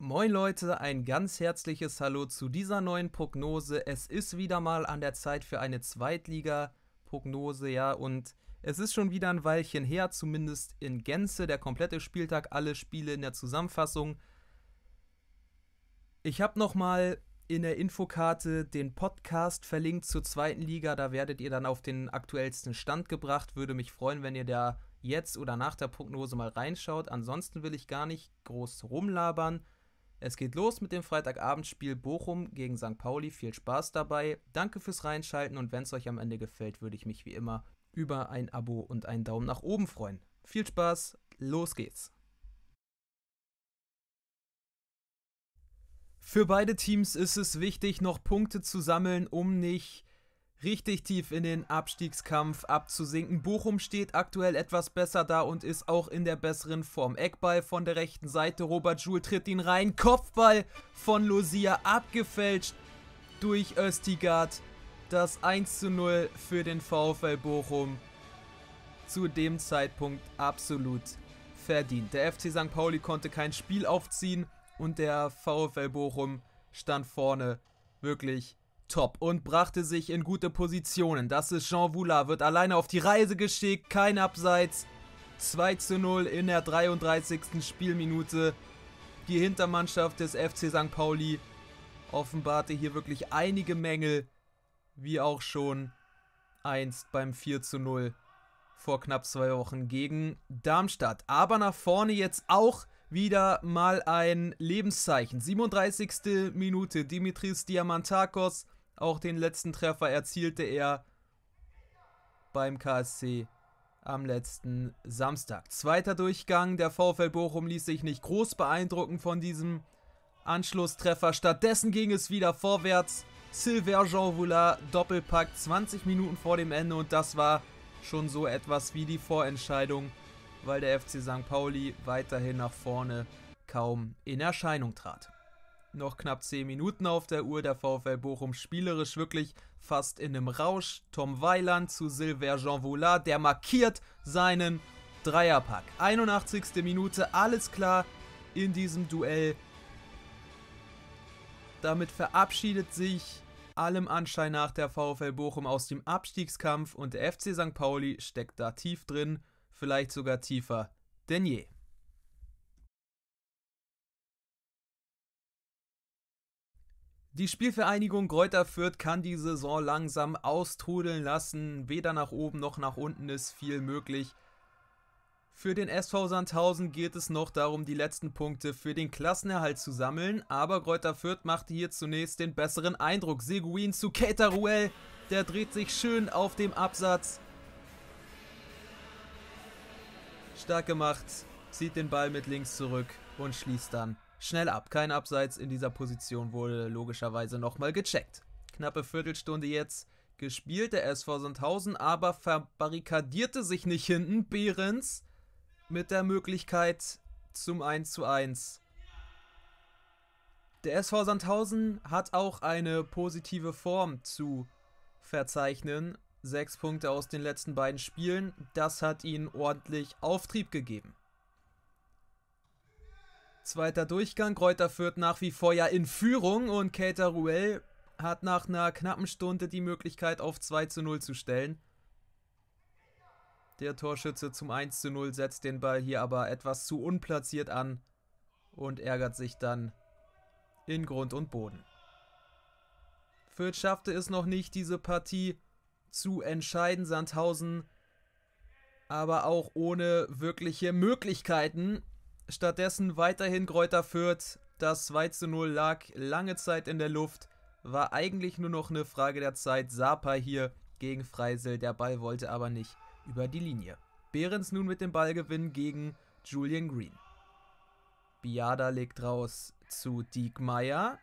Moin Leute, ein ganz herzliches Hallo zu dieser neuen Prognose. Es ist wieder mal an der Zeit für eine Zweitliga-Prognose, ja, und es ist schon wieder ein Weilchen her, zumindest in Gänze, der komplette Spieltag, alle Spiele in der Zusammenfassung. Ich habe nochmal in der Infokarte den Podcast verlinkt zur zweiten Liga, da werdet ihr dann auf den aktuellsten Stand gebracht. Würde mich freuen, wenn ihr da jetzt oder nach der Prognose mal reinschaut. Ansonsten will ich gar nicht groß rumlabern es geht los mit dem Freitagabendspiel Bochum gegen St. Pauli. Viel Spaß dabei. Danke fürs Reinschalten und wenn es euch am Ende gefällt, würde ich mich wie immer über ein Abo und einen Daumen nach oben freuen. Viel Spaß, los geht's. Für beide Teams ist es wichtig, noch Punkte zu sammeln, um nicht richtig tief in den Abstiegskampf abzusinken. Bochum steht aktuell etwas besser da und ist auch in der besseren Form. Eckball von der rechten Seite, Robert Joule tritt ihn rein. Kopfball von Lucia abgefälscht durch Östigard. Das 1 zu 0 für den VfL Bochum. Zu dem Zeitpunkt absolut verdient. Der FC St. Pauli konnte kein Spiel aufziehen und der VfL Bochum stand vorne wirklich top und brachte sich in gute Positionen. Das ist Jean Voula, wird alleine auf die Reise geschickt, kein Abseits. 2 zu 0 in der 33. Spielminute. Die Hintermannschaft des FC St. Pauli offenbarte hier wirklich einige Mängel, wie auch schon einst beim 4 zu 0 vor knapp zwei Wochen gegen Darmstadt. Aber nach vorne jetzt auch wieder mal ein Lebenszeichen. 37. Minute, Dimitris Diamantakos auch den letzten Treffer erzielte er beim KSC am letzten Samstag. Zweiter Durchgang. Der VfL Bochum ließ sich nicht groß beeindrucken von diesem Anschlusstreffer. Stattdessen ging es wieder vorwärts. Silver Jean Voulard Doppelpack 20 Minuten vor dem Ende und das war schon so etwas wie die Vorentscheidung, weil der FC St. Pauli weiterhin nach vorne kaum in Erscheinung trat. Noch knapp 10 Minuten auf der Uhr, der VfL Bochum spielerisch wirklich fast in einem Rausch. Tom Weiland zu Silver Jean Voulard, der markiert seinen Dreierpack. 81. Minute, alles klar in diesem Duell. Damit verabschiedet sich allem Anschein nach der VfL Bochum aus dem Abstiegskampf und der FC St. Pauli steckt da tief drin, vielleicht sogar tiefer denn je. Die Spielvereinigung Kräuter Fürth kann die Saison langsam austrudeln lassen. Weder nach oben noch nach unten ist viel möglich. Für den SV Sandhausen geht es noch darum, die letzten Punkte für den Klassenerhalt zu sammeln, aber Kräuter Fürth machte hier zunächst den besseren Eindruck. Seguin zu Ketaruel, der dreht sich schön auf dem Absatz. Stark gemacht, zieht den Ball mit links zurück und schließt dann Schnell ab, kein Abseits in dieser Position wurde logischerweise nochmal gecheckt. Knappe Viertelstunde jetzt gespielt der SV Sandhausen, aber verbarrikadierte sich nicht hinten. Behrens mit der Möglichkeit zum 1:1. Der SV Sandhausen hat auch eine positive Form zu verzeichnen. Sechs Punkte aus den letzten beiden Spielen, das hat ihnen ordentlich Auftrieb gegeben. Zweiter Durchgang, Kräuter führt nach wie vor ja in Führung und Kater Ruel hat nach einer knappen Stunde die Möglichkeit auf 2 zu 0 zu stellen. Der Torschütze zum 1 zu 0 setzt den Ball hier aber etwas zu unplatziert an und ärgert sich dann in Grund und Boden. Fürth schaffte es noch nicht, diese Partie zu entscheiden. Sandhausen aber auch ohne wirkliche Möglichkeiten. Stattdessen weiterhin Kräuter führt. Das 2 zu 0 lag lange Zeit in der Luft. War eigentlich nur noch eine Frage der Zeit. Sapa hier gegen Freisel. Der Ball wollte aber nicht über die Linie. Behrens nun mit dem Ballgewinn gegen Julian Green. Biada legt raus zu Diekmeyer.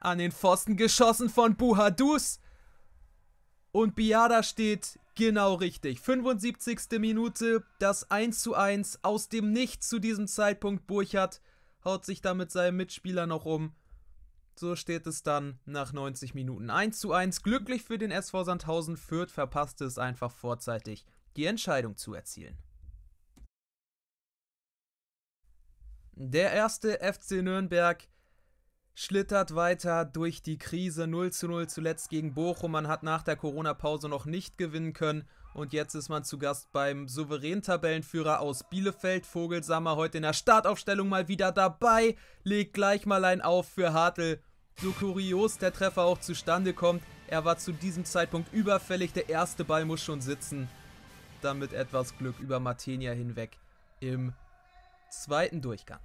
An den Pfosten geschossen von Buhadus. Und Biada steht genau richtig. 75. Minute, das 1 zu 1 aus dem Nichts zu diesem Zeitpunkt. Burchardt haut sich da mit seinem Mitspieler noch um. So steht es dann nach 90 Minuten. 1 zu 1. Glücklich für den SV Sandhausen. Fürth verpasste es einfach vorzeitig, die Entscheidung zu erzielen. Der erste FC Nürnberg schlittert weiter durch die Krise 0 zu 0 zuletzt gegen Bochum. Man hat nach der Corona-Pause noch nicht gewinnen können. Und jetzt ist man zu Gast beim souveränen Tabellenführer aus Bielefeld. Vogelsammer heute in der Startaufstellung mal wieder dabei. Legt gleich mal ein auf für Hartl. So kurios der Treffer auch zustande kommt, er war zu diesem Zeitpunkt überfällig. Der erste Ball muss schon sitzen. Damit etwas Glück über Martenia hinweg im zweiten Durchgang.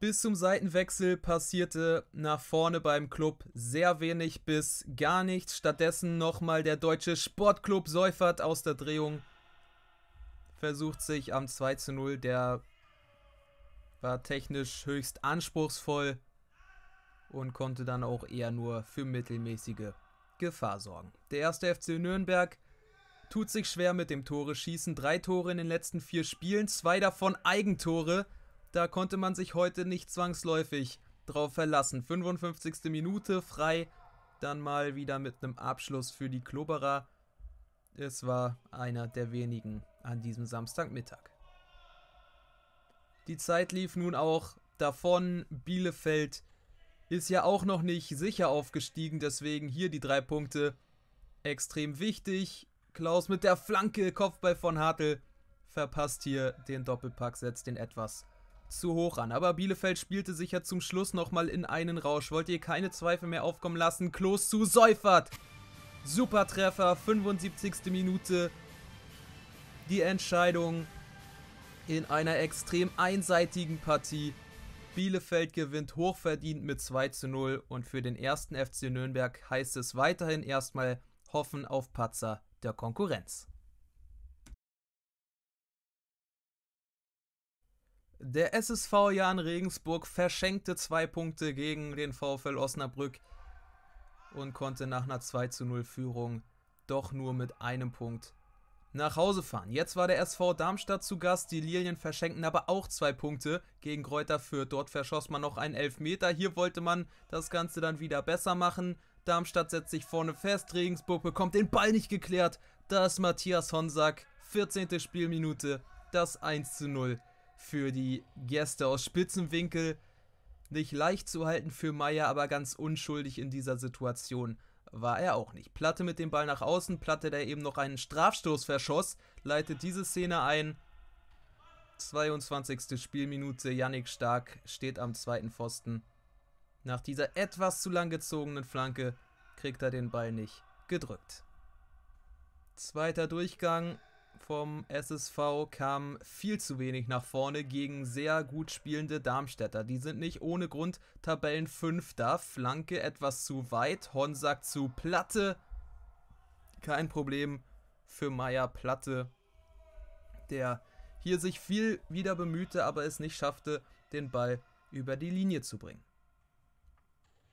Bis zum Seitenwechsel passierte nach vorne beim Club sehr wenig bis gar nichts. Stattdessen nochmal der deutsche Sportclub Seufert aus der Drehung. Versucht sich am 2 zu 0. Der war technisch höchst anspruchsvoll und konnte dann auch eher nur für mittelmäßige Gefahr sorgen. Der erste FC Nürnberg tut sich schwer mit dem Tore schießen. Drei Tore in den letzten vier Spielen, zwei davon Eigentore. Da konnte man sich heute nicht zwangsläufig drauf verlassen. 55. Minute frei, dann mal wieder mit einem Abschluss für die Kloberer. Es war einer der wenigen an diesem Samstagmittag. Die Zeit lief nun auch davon. Bielefeld ist ja auch noch nicht sicher aufgestiegen, deswegen hier die drei Punkte extrem wichtig. Klaus mit der Flanke, Kopfball von Hartl, verpasst hier den Doppelpack, setzt den etwas zu hoch an. Aber Bielefeld spielte sich ja zum Schluss nochmal in einen Rausch. Wollt ihr keine Zweifel mehr aufkommen lassen? Klos zu Seufert. Super Treffer, 75. Minute. Die Entscheidung in einer extrem einseitigen Partie. Bielefeld gewinnt hochverdient mit 2 zu 0 und für den ersten FC Nürnberg heißt es weiterhin erstmal hoffen auf Patzer der Konkurrenz. Der SSV Jan Regensburg verschenkte zwei Punkte gegen den VfL Osnabrück und konnte nach einer 2 zu 0 Führung doch nur mit einem Punkt nach Hause fahren. Jetzt war der SV Darmstadt zu Gast. Die Lilien verschenkten aber auch zwei Punkte gegen Kräuter Fürth. Dort verschoss man noch einen Elfmeter. Hier wollte man das Ganze dann wieder besser machen. Darmstadt setzt sich vorne fest. Regensburg bekommt den Ball nicht geklärt. Da ist Matthias Honsack. 14. Spielminute. Das 1 zu 0 für die Gäste aus Spitzenwinkel. Nicht leicht zu halten für Meier, aber ganz unschuldig in dieser Situation war er auch nicht. Platte mit dem Ball nach außen, Platte, der eben noch einen Strafstoß verschoss, leitet diese Szene ein. 22. Spielminute, Yannick Stark steht am zweiten Pfosten. Nach dieser etwas zu lang gezogenen Flanke kriegt er den Ball nicht gedrückt. Zweiter Durchgang, vom SSV kam viel zu wenig nach vorne gegen sehr gut spielende Darmstädter. Die sind nicht ohne Grund Tabellenfünfter. Flanke etwas zu weit, Honsack zu Platte. Kein Problem für Meier Platte, der hier sich viel wieder bemühte, aber es nicht schaffte, den Ball über die Linie zu bringen.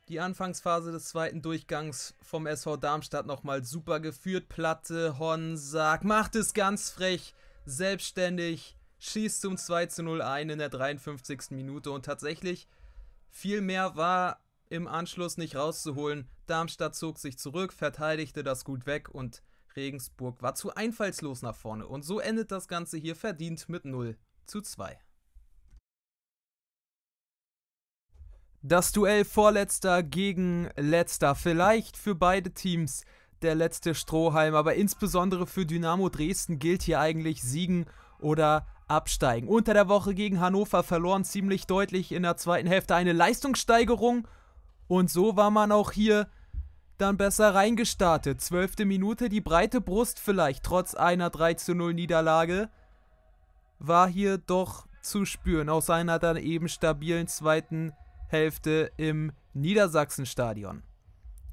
Die Anfangsphase des zweiten Durchgangs vom SV Darmstadt nochmal super geführt. Platte, Honsack macht es ganz frech, selbstständig, schießt zum 2 zu 0 ein in der 53. Minute und tatsächlich viel mehr war im Anschluss nicht rauszuholen. Darmstadt zog sich zurück, verteidigte das gut weg und Regensburg war zu einfallslos nach vorne und so endet das Ganze hier verdient mit 0 zu 2. Das Duell vorletzter gegen letzter. Vielleicht für beide Teams der letzte Strohhalm, aber insbesondere für Dynamo Dresden gilt hier eigentlich Siegen oder Absteigen. Unter der Woche gegen Hannover verloren ziemlich deutlich in der zweiten Hälfte eine Leistungssteigerung und so war man auch hier dann besser reingestartet. Zwölfte Minute, die breite Brust vielleicht, trotz einer 3 zu 0 Niederlage, war hier doch zu spüren aus einer dann eben stabilen zweiten Hälfte. Hälfte im Niedersachsenstadion.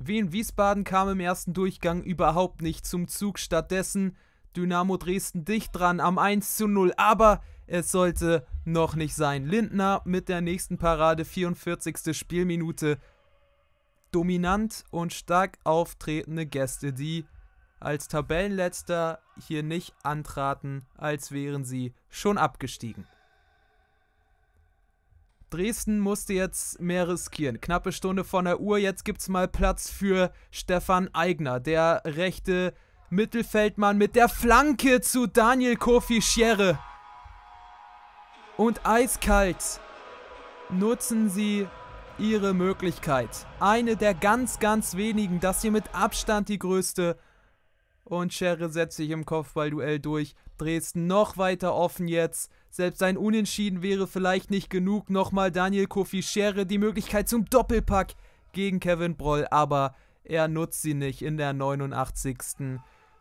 Wien Wiesbaden kam im ersten Durchgang überhaupt nicht zum Zug, stattdessen Dynamo Dresden dicht dran am 1 zu 0, aber es sollte noch nicht sein. Lindner mit der nächsten Parade, 44. Spielminute. Dominant und stark auftretende Gäste, die als Tabellenletzter hier nicht antraten, als wären sie schon abgestiegen. Dresden musste jetzt mehr riskieren. Knappe Stunde von der Uhr. Jetzt gibt es mal Platz für Stefan Eigner, der rechte Mittelfeldmann mit der Flanke zu Daniel Kofi Schere. Und eiskalt nutzen sie ihre Möglichkeit. Eine der ganz, ganz wenigen, das hier mit Abstand die größte und Scherre setzt sich im Kopfballduell durch. Dresden noch weiter offen jetzt. Selbst ein Unentschieden wäre vielleicht nicht genug. Nochmal Daniel Kofi Schere die Möglichkeit zum Doppelpack gegen Kevin Broll, aber er nutzt sie nicht in der 89.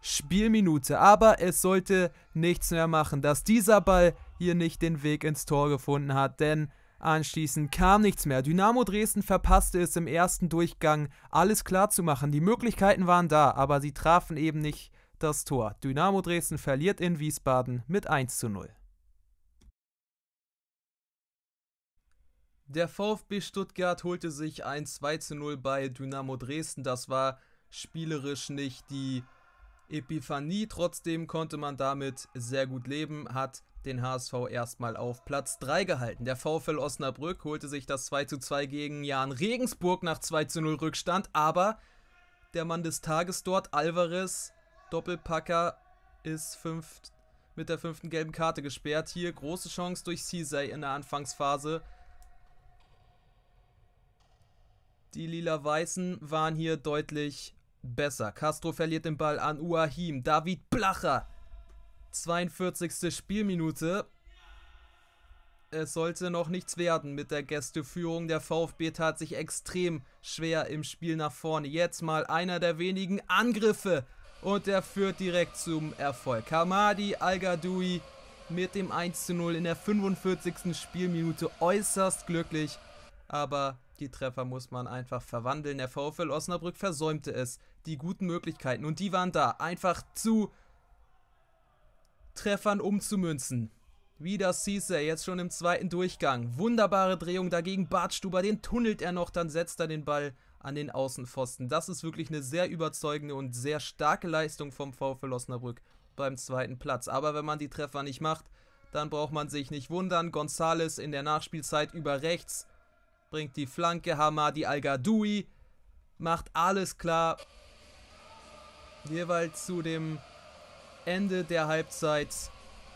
Spielminute. Aber es sollte nichts mehr machen, dass dieser Ball hier nicht den Weg ins Tor gefunden hat, denn Anschließend kam nichts mehr. Dynamo Dresden verpasste es im ersten Durchgang, alles klar zu machen. Die Möglichkeiten waren da, aber sie trafen eben nicht das Tor. Dynamo Dresden verliert in Wiesbaden mit 1 zu 0. Der VfB Stuttgart holte sich ein 2 zu 0 bei Dynamo Dresden. Das war spielerisch nicht die Epiphanie. Trotzdem konnte man damit sehr gut leben, hat den HSV erstmal auf Platz 3 gehalten. Der VfL Osnabrück holte sich das 2:2 gegen Jan Regensburg nach 2:0 Rückstand, aber der Mann des Tages dort, Alvarez, Doppelpacker, ist fünf, mit der fünften gelben Karte gesperrt. Hier große Chance durch Ceesay in der Anfangsphase. Die lila-weißen waren hier deutlich besser. Castro verliert den Ball an Uahim. David Blacher 42. Spielminute. Es sollte noch nichts werden mit der Gästeführung. Der VfB tat sich extrem schwer im Spiel nach vorne. Jetzt mal einer der wenigen Angriffe und er führt direkt zum Erfolg. Hamadi Al-Gadoui mit dem 1:0 in der 45. Spielminute äußerst glücklich, aber die Treffer muss man einfach verwandeln. Der VfL Osnabrück versäumte es. Die guten Möglichkeiten und die waren da. Einfach zu Treffern umzumünzen. Wie das hieß er, jetzt schon im zweiten Durchgang. Wunderbare Drehung dagegen. Bartstuber, den tunnelt er noch, dann setzt er den Ball an den Außenpfosten. Das ist wirklich eine sehr überzeugende und sehr starke Leistung vom VfL Osnabrück beim zweiten Platz. Aber wenn man die Treffer nicht macht, dann braucht man sich nicht wundern. Gonzales in der Nachspielzeit über rechts bringt die Flanke. Hamadi Al-Gadoui macht alles klar. Jeweils zu dem Ende der Halbzeit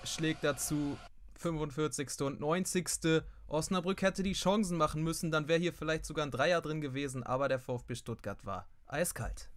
schlägt dazu 45. und 90. Osnabrück hätte die Chancen machen müssen, dann wäre hier vielleicht sogar ein Dreier drin gewesen, aber der VfB Stuttgart war eiskalt.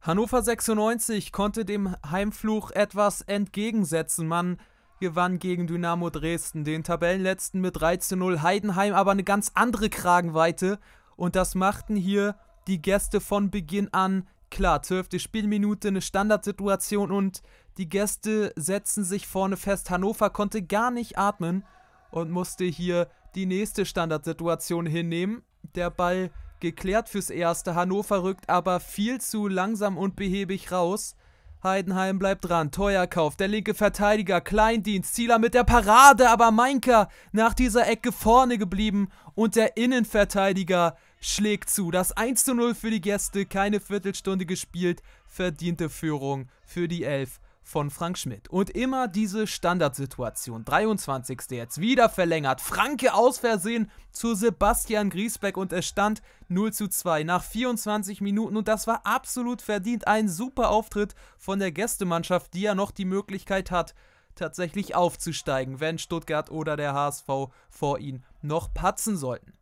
Hannover 96 konnte dem Heimfluch etwas entgegensetzen. Man gewann gegen Dynamo Dresden den Tabellenletzten mit 13-0 Heidenheim, aber eine ganz andere Kragenweite. Und das machten hier die Gäste von Beginn an. Klar, 12. Spielminute, eine Standardsituation und die Gäste setzen sich vorne fest. Hannover konnte gar nicht atmen und musste hier die nächste Standardsituation hinnehmen. Der Ball geklärt fürs erste. Hannover rückt aber viel zu langsam und behäbig raus. Heidenheim bleibt dran. Teuer kauft. Der linke Verteidiger. Kleindienst. Zieler mit der Parade. Aber Meinka nach dieser Ecke vorne geblieben. Und der Innenverteidiger schlägt zu. Das 1 zu 0 für die Gäste, keine Viertelstunde gespielt, verdiente Führung für die Elf von Frank Schmidt. Und immer diese Standardsituation. 23. jetzt wieder verlängert. Franke aus Versehen zu Sebastian Griesbeck und es stand 0 zu 2 nach 24 Minuten und das war absolut verdient. Ein super Auftritt von der Gästemannschaft, die ja noch die Möglichkeit hat, tatsächlich aufzusteigen, wenn Stuttgart oder der HSV vor ihn noch patzen sollten.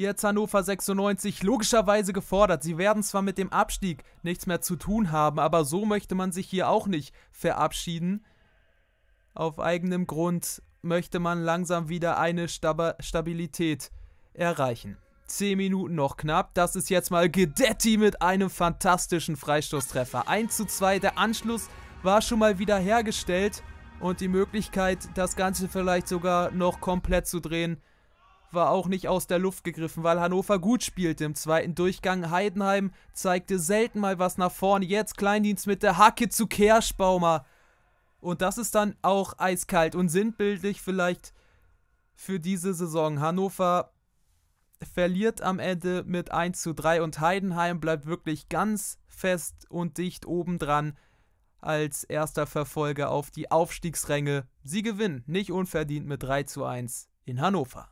Jetzt Hannover 96 logischerweise gefordert. Sie werden zwar mit dem Abstieg nichts mehr zu tun haben, aber so möchte man sich hier auch nicht verabschieden. Auf eigenem Grund möchte man langsam wieder eine Stab Stabilität erreichen. Zehn Minuten noch knapp. Das ist jetzt mal Gedetti mit einem fantastischen Freistoßtreffer. 1 zu 2. Der Anschluss war schon mal wieder hergestellt und die Möglichkeit, das Ganze vielleicht sogar noch komplett zu drehen, war auch nicht aus der Luft gegriffen, weil Hannover gut spielte im zweiten Durchgang. Heidenheim zeigte selten mal was nach vorne. Jetzt Kleindienst mit der Hacke zu Kerschbaumer. Und das ist dann auch eiskalt und sinnbildlich vielleicht für diese Saison. Hannover verliert am Ende mit 1 zu 3 und Heidenheim bleibt wirklich ganz fest und dicht obendran als erster Verfolger auf die Aufstiegsränge. Sie gewinnen, nicht unverdient mit 3 zu 1 in Hannover.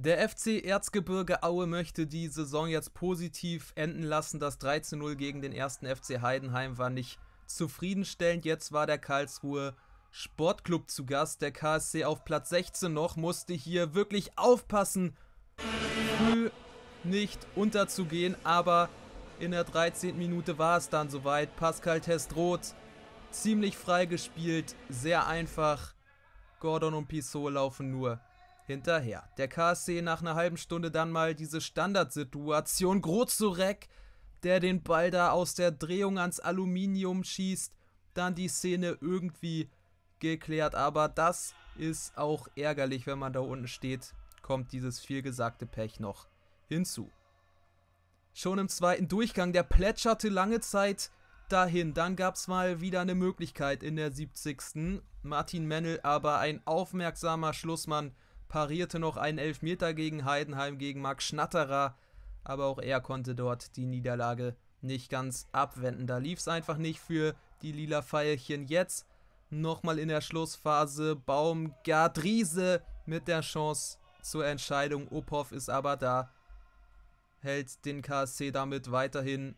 Der FC Erzgebirge Aue möchte die Saison jetzt positiv enden lassen. Das 13 0 gegen den ersten FC Heidenheim war nicht zufriedenstellend. Jetzt war der Karlsruhe Sportclub zu Gast. Der KSC auf Platz 16 noch musste hier wirklich aufpassen, früh nicht unterzugehen. Aber in der 13. Minute war es dann soweit. Pascal Testroth ziemlich frei gespielt, sehr einfach. Gordon und Pissot laufen nur hinterher. Der KSC nach einer halben Stunde dann mal diese Standardsituation. Grozurek, der den Ball da aus der Drehung ans Aluminium schießt. Dann die Szene irgendwie geklärt. Aber das ist auch ärgerlich, wenn man da unten steht, kommt dieses vielgesagte Pech noch hinzu. Schon im zweiten Durchgang, der plätscherte lange Zeit dahin. Dann gab es mal wieder eine Möglichkeit in der 70. Martin Mennel, aber ein aufmerksamer Schlussmann parierte noch einen Elfmeter gegen Heidenheim, gegen Marc Schnatterer, aber auch er konnte dort die Niederlage nicht ganz abwenden. Da lief es einfach nicht für die lila Pfeilchen. Jetzt nochmal in der Schlussphase Baumgardriese mit der Chance zur Entscheidung. Uphoff ist aber da, hält den KSC damit weiterhin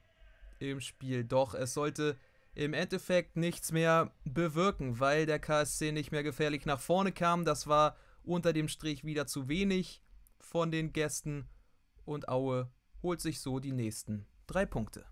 im Spiel. Doch es sollte im Endeffekt nichts mehr bewirken, weil der KSC nicht mehr gefährlich nach vorne kam. Das war unter dem Strich wieder zu wenig von den Gästen und Aue holt sich so die nächsten drei Punkte.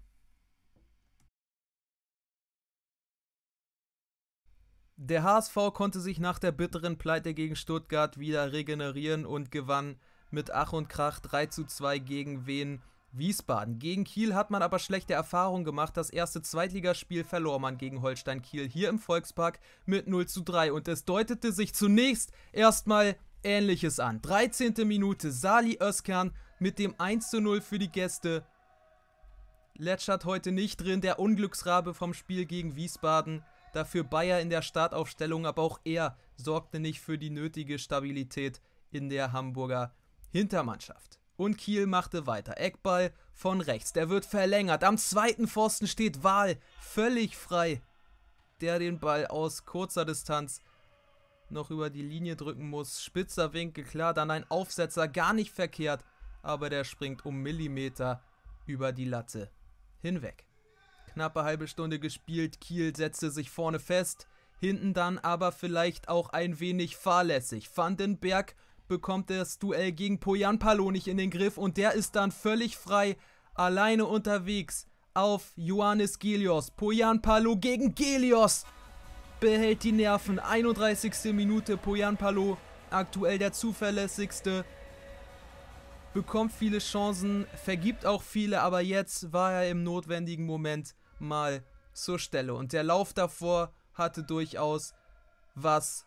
Der HSV konnte sich nach der bitteren Pleite gegen Stuttgart wieder regenerieren und gewann mit Ach und Krach 3 zu 2 gegen Wien Wiesbaden. Gegen Kiel hat man aber schlechte Erfahrungen gemacht. Das erste Zweitligaspiel verlor man gegen Holstein Kiel hier im Volkspark mit 0 zu 3. Und es deutete sich zunächst erstmal Ähnliches an. 13. Minute, Sali Özkan mit dem 1 zu 0 für die Gäste. Letschert heute nicht drin, der Unglücksrabe vom Spiel gegen Wiesbaden. Dafür Bayer in der Startaufstellung, aber auch er sorgte nicht für die nötige Stabilität in der Hamburger Hintermannschaft. Und Kiel machte weiter. Eckball von rechts. Der wird verlängert. Am zweiten Pfosten steht Wahl. Völlig frei. Der den Ball aus kurzer Distanz noch über die Linie drücken muss. Spitzer Winkel, klar. Dann ein Aufsetzer. Gar nicht verkehrt. Aber der springt um Millimeter über die Latte hinweg. Knappe halbe Stunde gespielt. Kiel setzte sich vorne fest. Hinten dann aber vielleicht auch ein wenig fahrlässig. Vandenberg bekommt das Duell gegen Poyan Palo nicht in den Griff und der ist dann völlig frei alleine unterwegs auf Ioannis Gelios. Poyan Palo gegen Gelios behält die Nerven. 31. Minute Poyan Palo, aktuell der zuverlässigste. Bekommt viele Chancen, vergibt auch viele, aber jetzt war er im notwendigen Moment mal zur Stelle. Und der Lauf davor hatte durchaus was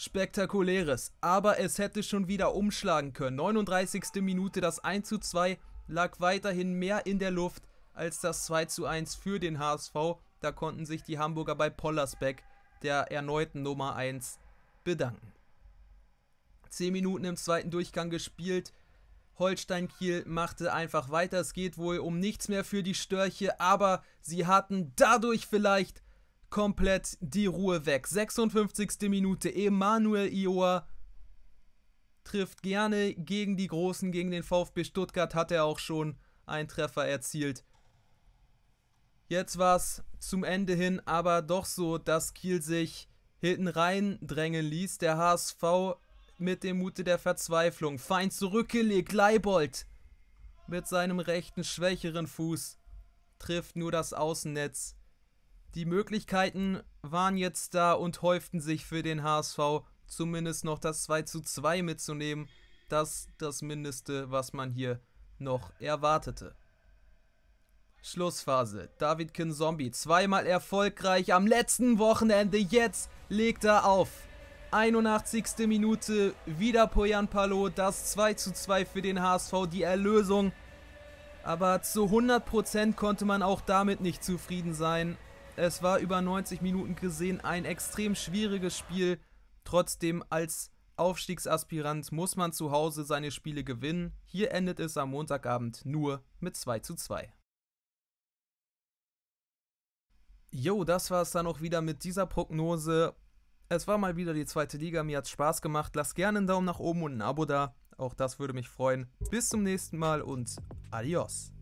Spektakuläres, aber es hätte schon wieder umschlagen können. 39. Minute, das 1:2 lag weiterhin mehr in der Luft als das 2:1 für den HSV. Da konnten sich die Hamburger bei Pollersbeck, der erneuten Nummer 1, bedanken. 10 Minuten im zweiten Durchgang gespielt. Holstein Kiel machte einfach weiter. Es geht wohl um nichts mehr für die Störche, aber sie hatten dadurch vielleicht komplett die Ruhe weg. 56. Minute, Emanuel Ioa trifft gerne gegen die Großen, gegen den VfB Stuttgart hat er auch schon einen Treffer erzielt. Jetzt war es zum Ende hin aber doch so, dass Kiel sich hinten rein drängen ließ. Der HSV mit dem Mute der Verzweiflung. Fein zurückgelegt, Leibold mit seinem rechten schwächeren Fuß trifft nur das Außennetz. Die Möglichkeiten waren jetzt da und häuften sich für den HSV, zumindest noch das 2 zu 2 mitzunehmen. Das das Mindeste, was man hier noch erwartete. Schlussphase. David Kinzombie zweimal erfolgreich am letzten Wochenende. Jetzt legt er auf. 81. Minute wieder Poyan Palo. Das 2 zu 2 für den HSV. Die Erlösung. Aber zu 100% konnte man auch damit nicht zufrieden sein. Es war über 90 Minuten gesehen ein extrem schwieriges Spiel. Trotzdem als Aufstiegsaspirant muss man zu Hause seine Spiele gewinnen. Hier endet es am Montagabend nur mit 2 zu 2. Jo, das war es dann auch wieder mit dieser Prognose. Es war mal wieder die zweite Liga, mir hat es Spaß gemacht. Lasst gerne einen Daumen nach oben und ein Abo da. Auch das würde mich freuen. Bis zum nächsten Mal und adios.